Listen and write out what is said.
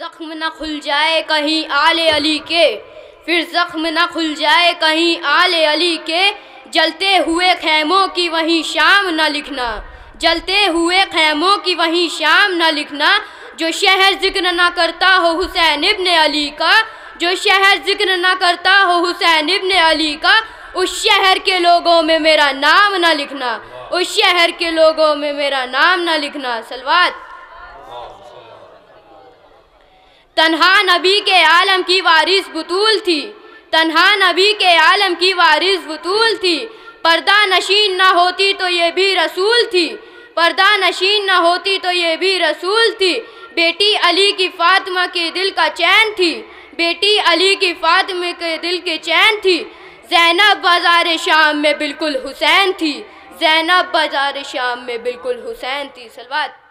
जख्म न खुल जाए कहीं आले अली के फिर जख्म न खुल जाए कहीं आले अली के जलते हुए खैमों की वहीं शाम न लिखना जलते हुए खैमों की वहीं शाम न लिखना जो शहर जिक्र ना करता हो हुसैन इब्न अली का जो शहर जिक्र ना करता हो हुसैन इब्न अली का उस शहर के लोगों में मेरा नाम ना लिखना उस शहर के लोगों में मेरा नाम ना लिखना सलवात तन्हा नबी के आलम की वारिस बतूल थी तन्हा नबी के आलम की वारिस बतूल थी पर्दा नशीन ना होती तो ये भी रसूल थी पर्दा नशीन ना होती तो ये भी रसूल थी बेटी अली की फातिमा के दिल का चैन थी बेटी अली की फातिमा के दिल के चैन थी जैनब बाजार शाम में बिल्कुल हुसैन थी जैनब बाजार शाम में बिल्कुल हुसैन थी सलवा